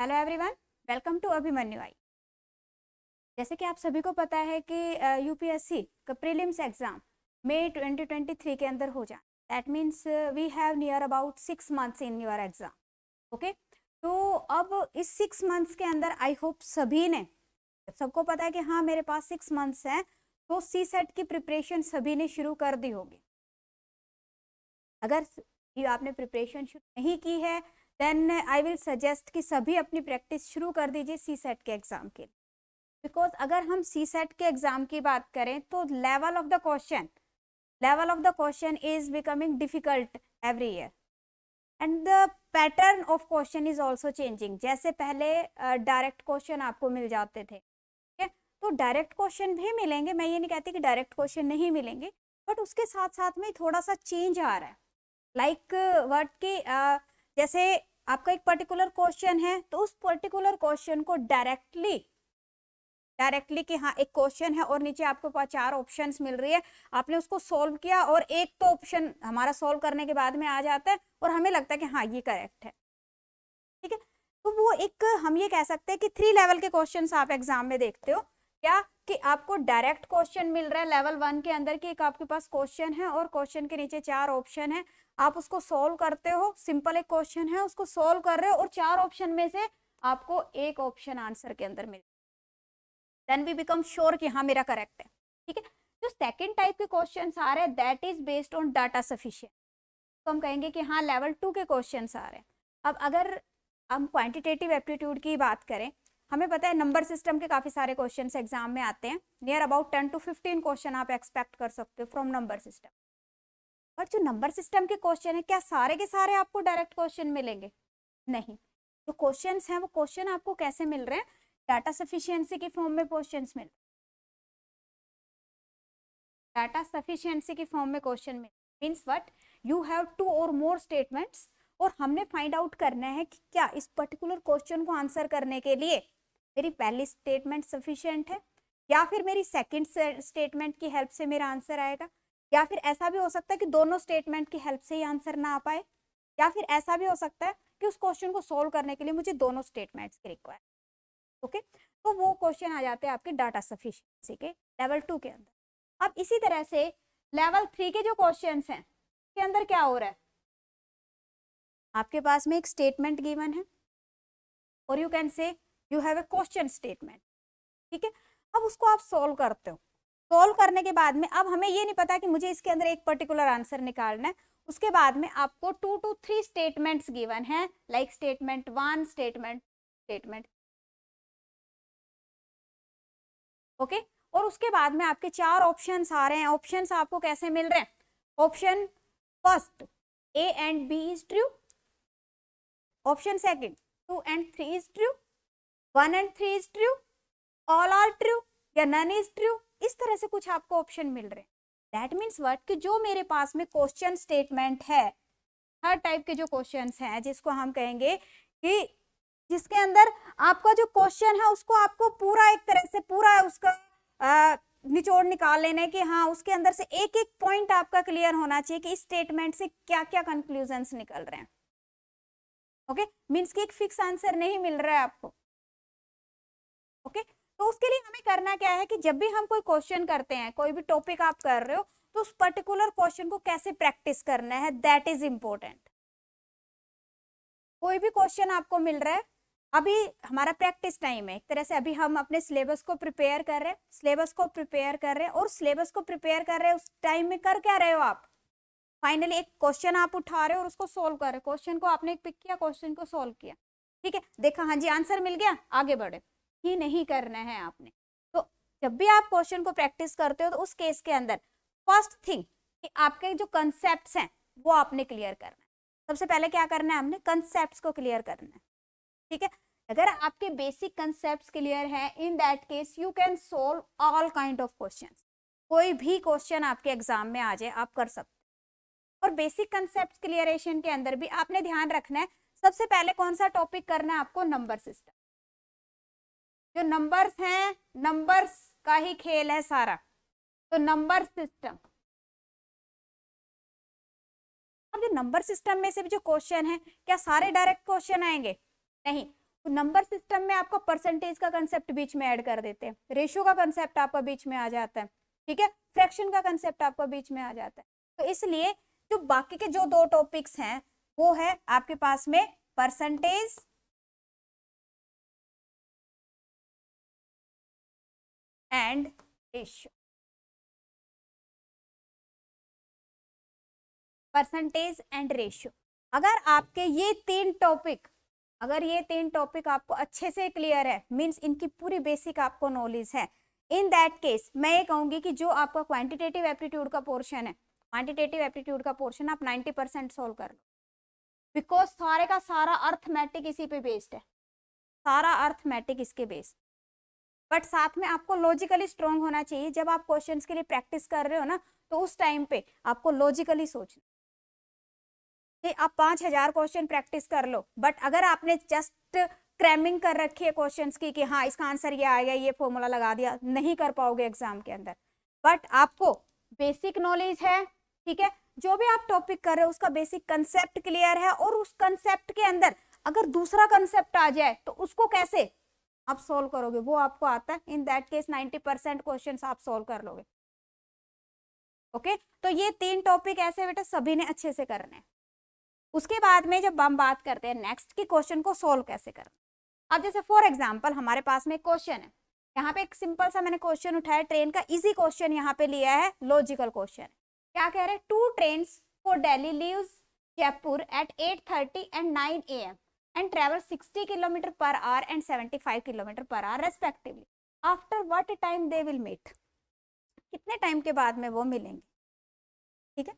Hello everyone welcome to Abhimanyu I जैसे कि आप सभी को पता है कि यूपीएससी का प्रीलिम्स एग्ज़ाम मई 2023 के अंदर हो जाए that means we have near about six months in your exam okay तो अब इस सिक्स मंथ्स के अंदर आई होप सभी ने सबको पता है कि हाँ मेरे पास सिक्स मंथ्स हैं तो सी सेट की प्रिपरेशन सभी ने शुरू कर दी होगी अगर आपने प्रिपरेशन शुरू नहीं की है देन आई विल सजेस्ट कि सभी अपनी प्रैक्टिस शुरू कर दीजिए सी सेट के एग्ज़ाम के लिए बिकॉज अगर हम सी सेट के एग्ज़ाम की बात करें तो level of the question level of the question is becoming difficult every year and the pattern of question is also changing जैसे पहले डायरेक्ट uh, क्वेश्चन आपको मिल जाते थे ठीक है तो डायरेक्ट क्वेश्चन भी मिलेंगे मैं ये नहीं कहती कि डायरेक्ट क्वेश्चन नहीं मिलेंगे बट उसके साथ साथ में थोड़ा सा चेंज आ रहा है लाइक like, वर्ड uh, के uh, जैसे आपका एक पर्टिकुलर क्वेश्चन है तो उस पर्टिकुलर क्वेश्चन को डायरेक्टली डायरेक्टली कि हाँ एक क्वेश्चन है और नीचे आपको पास चार ऑप्शन मिल रही है आपने उसको सॉल्व किया और एक तो ऑप्शन हमारा सॉल्व करने के बाद में आ जाता है और हमें लगता है कि हाँ ये करेक्ट है ठीक है तो वो एक हम ये कह सकते हैं कि थ्री लेवल के क्वेश्चन आप एग्जाम में देखते हो क्या कि आपको डायरेक्ट क्वेश्चन मिल रहा है लेवल वन के अंदर कि एक आपके पास क्वेश्चन है और क्वेश्चन के नीचे चार ऑप्शन है आप उसको सोल्व करते हो सिंपल एक क्वेश्चन है उसको सोल्व कर रहे हो और चार ऑप्शन में से आपको एक ऑप्शन आंसर के अंदर मिल देन वी बिकम श्योर कि हाँ मेरा करेक्ट है ठीक है जो सेकेंड टाइप के क्वेश्चन आ रहे हैं that is based on data sufficient तो हम कहेंगे कि हाँ लेवल टू के क्वेश्चन आ रहे हैं अब अगर हम क्वांटिटेटिव एप्टीट्यूड की बात करें हमें पता है नंबर सिस्टम के काफ़ी सारे क्वेश्चन एग्जाम में आते हैं near about ten to fifteen question आप एक्सपेक्ट कर सकते हो फ्रॉम नंबर सिस्टम और जो नंबर सिस्टम के क्वेश्चन है क्या सारे के सारे आपको डायरेक्ट क्वेश्चन मिलेंगे नहीं जो तो क्वेश्चन हैं वो क्वेश्चन आपको कैसे मिल रहे हैं डाटा सफिशियंसी के फॉर्म में क्वेश्चन मिल डाटा सफिशियंसी के फॉर्म में क्वेश्चन मिल means what you have two और मोर स्टेटमेंट्स और हमने फाइंड आउट करना है कि क्या इस पर्टिकुलर क्वेश्चन को आंसर करने के लिए मेरी पहली स्टेटमेंट सफिशियंट है या फिर मेरी सेकंड स्टेटमेंट की हेल्प से मेरा आंसर आएगा या फिर ऐसा भी हो सकता है कि दोनों स्टेटमेंट की हेल्प से ही आंसर ना आ पाए या फिर ऐसा भी हो सकता है कि उस क्वेश्चन को सोल्व करने के लिए मुझे दोनों स्टेटमेंट्स की रिक्वायर ओके तो वो क्वेश्चन आ जाते हैं आपके डाटा सफिशियंसी के लेवल टू के अंदर अब इसी तरह से लेवल थ्री के जो क्वेश्चन हैं उसके अंदर क्या हो रहा है आपके पास में एक स्टेटमेंट गिवन है और you can say you have a question statement ठीक है अब उसको आप सॉल्व करते हो सॉल्व करने के बाद में अब हमें ये नहीं पता कि मुझे इसके अंदर एक पर्टिकुलर आंसर निकालना है उसके बाद में आपको two two three statements given है like statement one statement statement okay और उसके बाद में आपके चार ऑप्शंस आ रहे हैं ऑप्शंस आपको कैसे मिल रहे हैं option first A and B is true option second two and three is true one and three is true all are true या नन इज ट्रू इस तरह से कुछ आपको ऑप्शन मिल रहे हैं दैट मीन्स वट कि जो मेरे पास में क्वेश्चन स्टेटमेंट है हर टाइप के जो क्वेश्चन हैं जिसको हम कहेंगे कि जिसके अंदर आपका जो क्वेश्चन है उसको आपको पूरा एक तरह से पूरा उसका आ, निचोड़ निकाल लेना है कि हाँ उसके अंदर से एक एक पॉइंट आपका क्लियर होना चाहिए कि इस स्टेटमेंट से क्या क्या कंक्लूजन निकल रहे हैं ओके okay? मीन्स कि एक फिक्स आंसर नहीं मिल रहा है आपको ओके तो उसके लिए हमें करना क्या है कि जब भी हम कोई क्वेश्चन करते हैं कोई भी टॉपिक आप कर रहे हो तो उस पर्टिकुलर क्वेश्चन को कैसे प्रैक्टिस करना है दैट इज इम्पोर्टेंट कोई भी क्वेश्चन आपको मिल रहा है अभी हमारा प्रैक्टिस टाइम है एक तरह से अभी हम अपने सिलेबस को प्रिपेयर कर रहे हैं सिलेबस को प्रिपेयर कर रहे हैं और सिलेबस को प्रिपेयर कर रहे हैं उस टाइम में कर क्या रहे हो आप फाइनली एक क्वेश्चन आप उठा रहे हो और उसको सोल्व कर रहे हो क्वेश्चन को आपने पिक किया क्वेश्चन को सोल्व किया ठीक है देखा हाँ जी आंसर मिल गया आगे बढ़े ही नहीं करना है आपने तो जब भी आप क्वेश्चन को प्रैक्टिस करते हो तो उस केस के अंदर फर्स्ट थिंग कि आपके जो कंसेप्ट हैं वो आपने क्लियर करना है सबसे पहले क्या करना है आपने कंसेप्ट को क्लियर करना है ठीक है अगर आपके बेसिक कंसेप्ट क्लियर है in that case you can solve all kind of question कोई भी क्वेश्चन आपके एग्जाम में आ जाए आप कर सकते और बेसिक कंसेप्ट क्लियरेशन के अंदर भी आपने ध्यान रखना है सबसे पहले कौन सा टॉपिक करना है आपको नंबर सिस्टम जो नंबर्स हैं नंबर्स का ही खेल है सारा तो नंबर सिस्टम अब जो नंबर सिस्टम में से भी जो क्वेश्चन है क्या सारे डायरेक्ट क्वेश्चन आएंगे नहीं तो नंबर सिस्टम में आपका परसेंटेज का कंसेप्ट बीच में ऐड कर देते हैं रेशो का कंसेप्ट आपका बीच में आ जाता है ठीक है फ्रैक्शन का कंसेप्ट आपका बीच में आ जाता है तो इसलिए जो बाकी के जो दो टॉपिक्स हैं वो है आपके पास में percentage and ratio percentage and ratio अगर आपके ये तीन टॉपिक अगर ये तीन टॉपिक आपको अच्छे से क्लियर है मीन्स इनकी पूरी बेसिक आपको नॉलेज है इन दैट केस मैं ये कहूंगी कि जो आपका क्वांटिटेटिव एप्टीट्यूड का पोर्शन है क्वांटिटेटिव एप्टीट्यूड का पोर्शन आप 90 परसेंट सोल्व कर लो बिकॉज सारे का सारा अर्थमेटिक इसी पे बेस्ड है सारा अर्थमेटिक इसके बेस्ड बट साथ में आपको लॉजिकली स्ट्रॉन्ग होना चाहिए जब आप क्वेश्चन के लिए प्रैक्टिस कर रहे हो ना तो उस टाइम पे आपको लॉजिकली सोचना आप पांच हजार क्वेश्चन प्रैक्टिस कर लो बट अगर आपने जस्ट क्रैमिंग कर रखी है क्वेश्चन की कि हाँ इसका आंसर ये आएगा ये फॉर्मूला लगा दिया नहीं कर पाओगे एग्जाम के अंदर बट आपको बेसिक नॉलेज है ठीक है जो भी आप टॉपिक कर रहे हो उसका बेसिक कंसेप्ट क्लियर है और उस कंसेप्ट के अंदर अगर दूसरा कंसेप्ट आ जाए तो उसको कैसे आप सोल्व करोगे वो आपको आता है in that case ninety percent question आप सोल्व कर लोगे ओके okay? तो ये तीन टॉपिक ऐसे बेटा सभी ने अच्छे से करने हैं उसके बाद में जब हम बात करते हैं नेक्स्ट के क्वेश्चन को सोल्व कैसे करना अब जैसे फॉर एग्जाम्पल हमारे पास में एक क्वेश्चन है यहाँ पे एक सिंपल सा मैंने क्वेश्चन उठाया ट्रेन का इजी क्वेश्चन यहाँ पे लिया है लॉजिकल क्वेश्चन क्या कह रहे हैं two train for Delhi leave Jaipur at eight thirty and nine A M and travel 60 km per hour and 75 km per hour respectively. After what time they will meet? कितने time के बाद में वो मिलेंगे ठीक है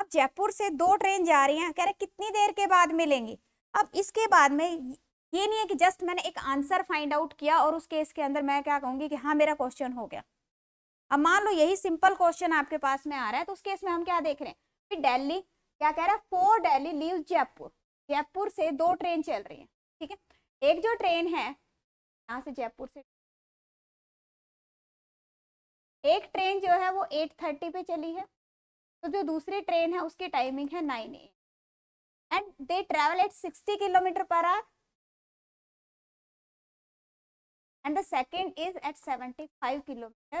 अब जयपुर से दो ट्रेन जा रही हैं कह रहे कितनी देर के बाद मिलेंगी अब इसके बाद में ये नहीं है कि जस्ट मैंने एक आंसर फाइंड आउट किया और उस केस के अंदर मैं क्या कहूँगी कि हाँ मेरा क्वेश्चन हो गया अब मान लो यही सिंपल क्वेश्चन आपके पास में आ रहा है तो उस केस में हम क्या देख रहे हैं कि दिल्ली क्या कह रहा है फोर डेली लीव जयपुर जयपुर से दो ट्रेन चल रही है ठीक है एक जो ट्रेन है यहाँ से जयपुर से एक ट्रेन जो है वो एट थर्टी पे चली है तो जो दूसरी ट्रेन है उसकी टाइमिंग है nine A and they travel at sixty kilometre per hour and the second is at 75 okay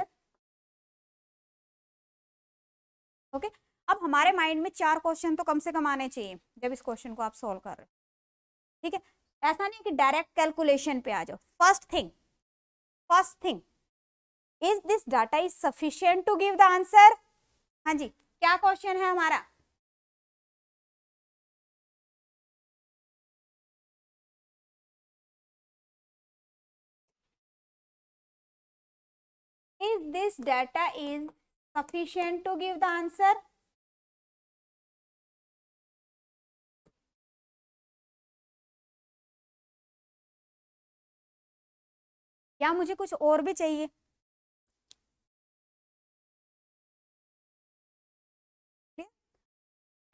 okay अब हमारे माइंड में चार क्वेश्चन तो कम से कम आने चाहिए जब इस क्वेश्चन को आप सोल्व कर रहे हो ठीक है ऐसा नहीं कि डायरेक्ट कैलकुलेशन पे आ जाओ first thing first thing is this data is sufficient to give the answer हाँ जी क्या क्वेश्चन है हमारा is this data is sufficient to give the answer या मुझे कुछ और भी चाहिए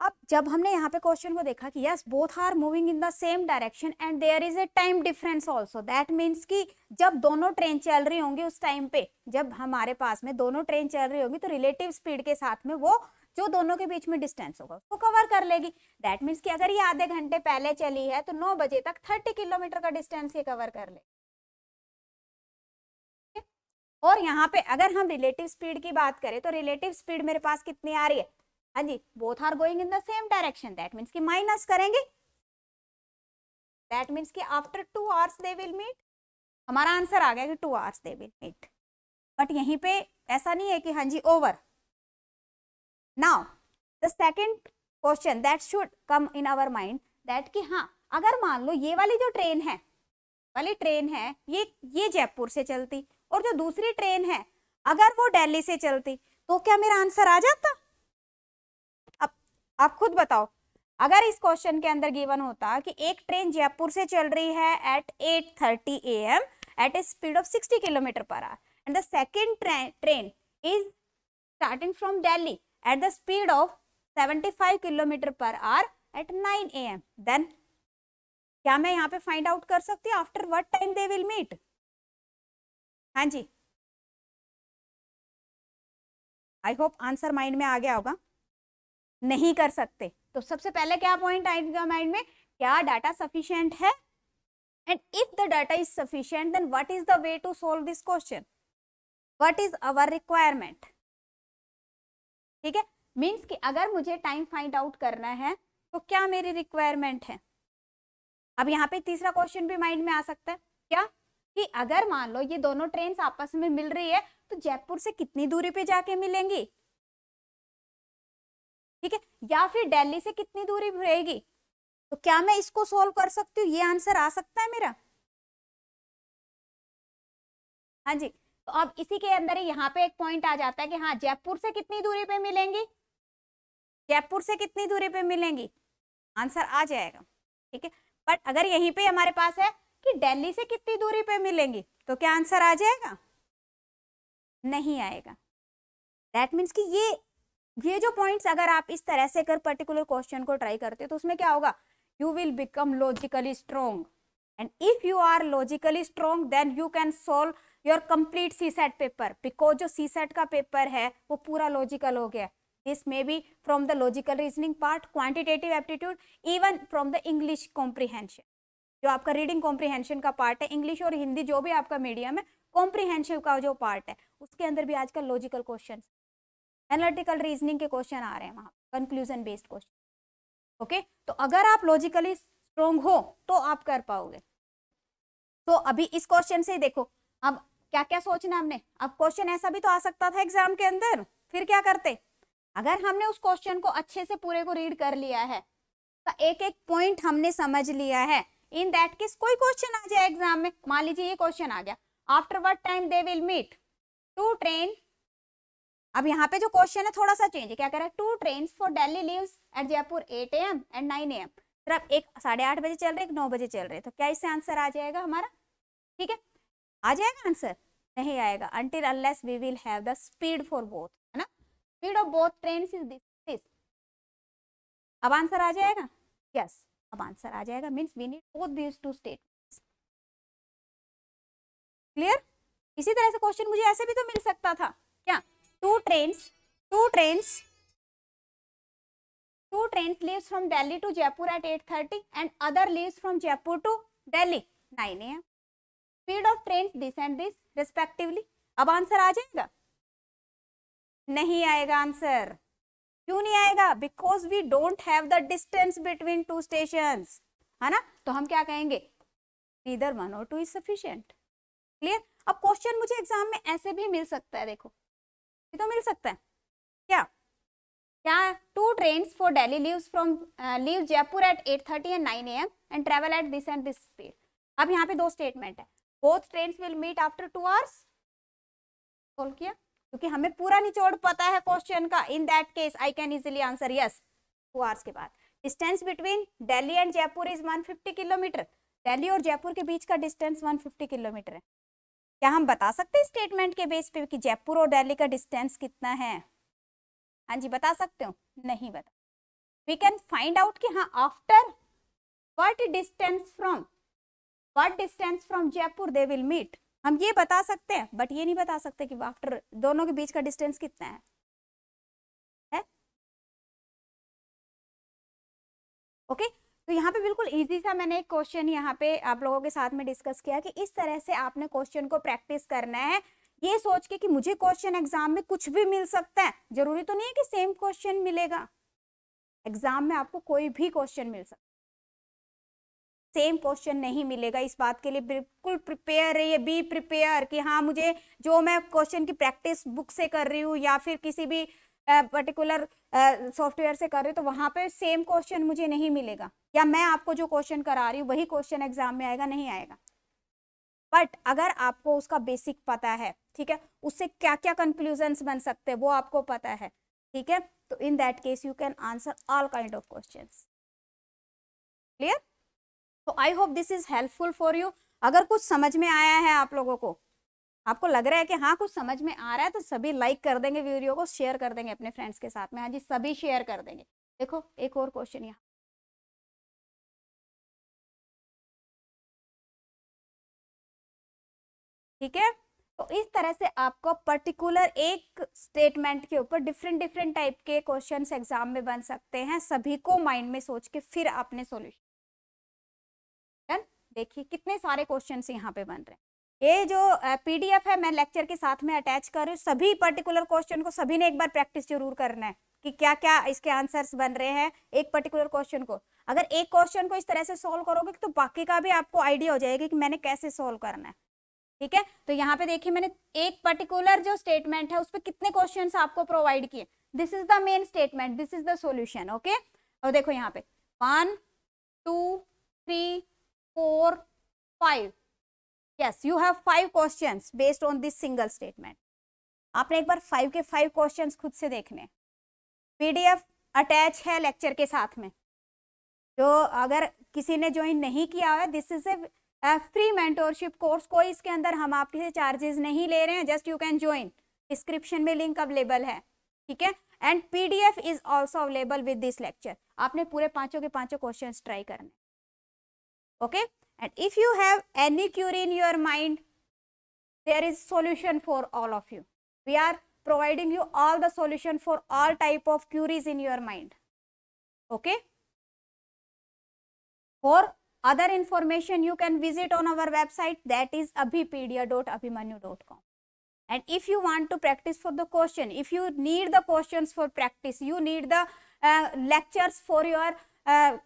अब जब हमने यहाँ पे क्वेश्चन को देखा कि yes both are moving in the same direction and there is a time difference also that means कि जब दोनों ट्रेन चल रही होंगी उस टाइम पे जब हमारे पास में दोनों ट्रेन चल रही होंगी तो रिलेटिव स्पीड के साथ में वो जो दोनों के बीच में डिस्टेंस होगा उसको कवर कर लेगी दैट मीन्स की अगर ये आधे घंटे पहले चली है तो नौ बजे तक थर्टी किलोमीटर का डिस्टेंस ये कवर कर ले और यहाँ पे अगर हम रिलेटिव स्पीड की बात करें तो रिलेटिव स्पीड मेरे पास कितनी आ रही है हाँ जी both are going in the same direction that means की माइनस करेंगे दैट मीन्स कि after two hours they will meet हमारा आंसर आ गया कि two hours they will meet but यहीं पे ऐसा नहीं है कि हाँ जी over now the second question that should come in our mind that कि हाँ अगर मान लो ये वाली जो ट्रेन है वाली ट्रेन है ये ये जयपुर से चलती और जो दूसरी ट्रेन है अगर वो दिल्ली से चलती तो क्या मेरा आंसर आ जाता अब आप खुद बताओ अगर इस क्वेश्चन के अंदर गिवन होता कि एक ट्रेन जयपुर से चल रही है at 8:30 thirty A M at a speed of 60 kilometre per hour and the second train is starting from Delhi at the speed of 75 kilometre per hour at 9 A M then क्या मैं यहाँ पे फाइंड आउट कर सकती हूँ after what time they will meet हाँ जी I hope answer mind में आ गया होगा नहीं कर सकते तो सबसे पहले क्या पॉइंट आएगा माइंड में क्या डाटा सफिशियंट है and if the data is sufficient then what is the way to solve this question what is our requirement ठीक है मीन्स कि अगर मुझे टाइम फाइंड आउट करना है तो क्या मेरी रिक्वायरमेंट है अब यहाँ पे तीसरा क्वेश्चन भी माइंड में आ सकता है क्या कि अगर मान लो ये दोनों ट्रेन आपस में मिल रही है तो जयपुर से कितनी दूरी पे जाके मिलेंगी ठीक है या फिर दिल्ली से कितनी दूरी रहेगी तो क्या मैं इसको सोल्व कर सकती हूँ ये आंसर आ सकता है मेरा हाँ जी तो अब इसी के अंदर ही यहाँ पे एक पॉइंट आ जाता है कि हाँ जयपुर से कितनी दूरी पे मिलेंगी जयपुर से कितनी दूरी पे मिलेंगी आंसर आ जाएगा ठीक है बट अगर यहीं पे हमारे पास है कि दिल्ली से कितनी दूरी पे मिलेंगी तो क्या आंसर आ जाएगा नहीं आएगा दैट मीन्स कि ये ये जो पॉइंट्स अगर आप इस तरह से कर पर्टिकुलर क्वेश्चन को ट्राई करते हो तो उसमें क्या होगा you will become logically strong and if you are logically strong then you can solve your complete CSAT paper because जो सी सेट का पेपर है वो पूरा लॉजिकल हो गया this may be from the logical reasoning part quantitative aptitude even from the English comprehension जो आपका reading comprehension का पार्ट है इंग्लिश और हिंदी जो भी आपका मीडियम है कॉम्प्रिहेंशिव का जो पार्ट है उसके अंदर भी आजकल लॉजिकल क्वेश्चन एनालिटिकल रीजनिंग के क्वेश्चन आ रहे हैं वहाँ कंक्लूजन बेस्ड क्वेश्चन ओके तो अगर आप लॉजिकली स्ट्रोंग हो तो आप कर पाओगे तो अभी इस क्वेश्चन से देखो अब क्या क्या सोचना हमने अब क्वेश्चन ऐसा भी तो आ सकता था एग्जाम के अंदर फिर क्या करते अगर हमने उस क्वेश्चन को अच्छे से पूरे को रीड कर लिया है तो एक एक पॉइंट हमने समझ लिया है इन दैट केस कोई क्वेश्चन आ जाए एग्जाम में मान लीजिए ये क्वेश्चन आ गया after what time they will meet two train अब यहाँ पे जो क्वेश्चन है थोड़ा सा चेंज है क्या कह रहा है two train for Delhi leave at Jaipur at A M and nine A M सिर्फ एक साढ़े आठ बजे चल रहे एक नौ बजे चल रहे तो क्या इससे आंसर आ जाएगा हमारा ठीक है आ जाएगा आंसर नहीं आएगा until unless we will have the speed for both है ना speed of both train is this अब आंसर आ जाएगा यस yes. अब आंसर आ जाएगा means we need both these two statement clear इसी तरह से क्वेश्चन मुझे ऐसे भी तो मिल सकता था क्या two train two train two train leave from Delhi to Jaipur at eight thirty and other leave from Jaipur to Delhi nine M speed of train this and this respectively अब आंसर आ जाएगा नहीं आएगा आंसर क्यों नहीं आएगा because we don't have the distance between two station है ना तो हम क्या कहेंगे नीदर वन और टू इज सफिशियंट क्लियर अब क्वेश्चन मुझे एग्जाम में ऐसे भी मिल सकता है देखो ये तो मिल सकता है क्या क्या two train for Delhi leave from leave Jaipur at eight thirty and nine A M and travel at this and this speed अब यहाँ पे दो स्टेटमेंट है both train will meet after two hours solve किया क्योंकि हमें पूरा निचोड़ पता है क्वेश्चन का in that case I can easily answer yes two hours के बाद distance between Delhi and Jaipur is 150 kilometre daily और जयपुर के बीच का डिस्टेंस 150 किलोमीटर है क्या हम बता सकते हैं स्टेटमेंट के बेस पे कि जयपुर और दिल्ली का डिस्टेंस कितना है हाँ जी बता सकते हो नहीं बता वी कैन फाइंड आउट कि हाँ after what distance from what distance from Jaipur they will meet हम ये बता सकते हैं बट ये नहीं बता सकते कि आफ्टर दोनों के बीच का डिस्टेंस कितना है है ओके तो यहाँ पे बिल्कुल इजी सा मैंने एक क्वेश्चन यहाँ पे आप लोगों के साथ में डिस्कस किया कि इस तरह से आपने क्वेश्चन को प्रैक्टिस करना है ये सोच के कि मुझे क्वेश्चन एग्जाम में कुछ भी मिल सकता है जरूरी तो नहीं है कि सेम क्वेश्चन मिलेगा एग्जाम में आपको कोई भी क्वेश्चन मिल सकता है सेम क्वेश्चन नहीं मिलेगा इस बात के लिए बिल्कुल प्रिपेयर रहिए बी प्रिपेयर कि हाँ मुझे जो मैं क्वेश्चन की प्रैक्टिस बुक से कर रही हूँ या फिर किसी भी पर्टिकुलर सॉफ्टवेयर से कर रही हूँ तो वहाँ पे सेम क्वेश्चन मुझे नहीं मिलेगा या मैं आपको जो क्वेश्चन करा रही हूँ वही क्वेश्चन एग्जाम में आएगा नहीं आएगा बट अगर आपको उसका बेसिक पता है ठीक है उससे क्या क्या कंक्लूजन बन सकते हैं वो आपको पता है ठीक है तो in that case you can answer all kind of question clear तो I hope this is helpful for you अगर कुछ समझ में आया है आप लोगों को आपको लग रहा है कि हाँ कुछ समझ में आ रहा है तो सभी लाइक कर देंगे वीडियो को शेयर कर देंगे अपने फ्रेंड्स के साथ में हाँ जी सभी शेयर कर देंगे देखो एक और क्वेश्चन यहाँ ठीक है तो इस तरह से आपको पर्टिकुलर एक स्टेटमेंट के ऊपर डिफरेंट डिफरेंट टाइप के क्वेश्चंस एग्जाम में बन सकते हैं सभी को माइंड में सोच के फिर आपने सोल्यूशन देखिए कितने सारे क्वेश्चन यहाँ पे बन रहे हैं ये जो पीडीएफ है मैं लेक्चर के साथ में अटैच कर रही हूँ सभी पर्टिकुलर क्वेश्चन को सभी ने एक बार प्रैक्टिस जरूर करना है कि क्या क्या इसके आंसर्स बन रहे हैं एक पर्टिकुलर क्वेश्चन को अगर एक क्वेश्चन को इस तरह से सोल्व करोगे तो बाकी का भी आपको आइडिया हो जाएगा कि मैंने कैसे सोल्व करना है ठीक है तो यहाँ पे देखिए मैंने एक पर्टिकुलर जो स्टेटमेंट है उस पर कितने क्वेश्चन आपको प्रोवाइड किए this is the main statement this is the solution okay और देखो यहाँ पे one two three four, five. Yes, you have five questions based on this single statement. आपने एक बार फाइव के फाइव क्वेश्चंस खुद से देखने पीडीएफ अटैच है लेक्चर के साथ में जो अगर किसी ने ज्वाइन नहीं किया है this is a free mentorship course कोई इसके अंदर हम आपके से चार्जेस नहीं ले रहे हैं just you can join description में लिंक अवेलेबल है ठीक है and PDF is also available with this lecture आपने पूरे पांचों के पांचों क्वेश्चन ट्राई करने Okay. And if you have any query in your mind, there is solution for all of you. We are providing you all the solution for all type of queries in your mind. Okay. For other information, you can visit on our website that is abhipedia.abhimanyu.com. And if you want to practice for the question, if you need the questions for practice, you need the uh, lectures for your uh,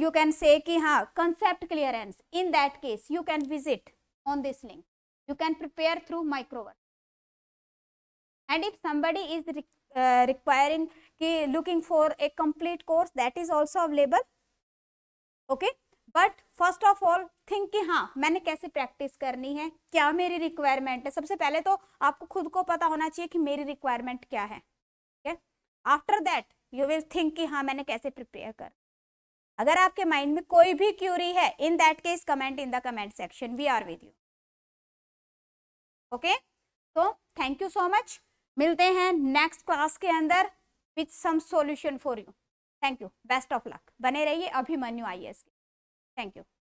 you can say कि हाँ concept clearance in that case you can visit on this link you can prepare through microwork and if somebody is requiring uh, looking for a complete course that is also available okay but first of all think कि हाँ मैंने कैसे practice करनी है क्या मेरी requirement है सबसे पहले तो आपको खुद को पता होना चाहिए कि मेरी रिक्वायरमेंट क्या है ठीक है after that you will think कि हाँ मैंने कैसे प्रिपेयर कर अगर आपके माइंड में कोई भी क्यूरी है in that case comment in the comment section we are with you okay तो थैंक यू सो मच मिलते हैं नेक्स्ट क्लास के अंदर with some solution for you thank you best of luck बने रहिए Abhimanyu I S thank you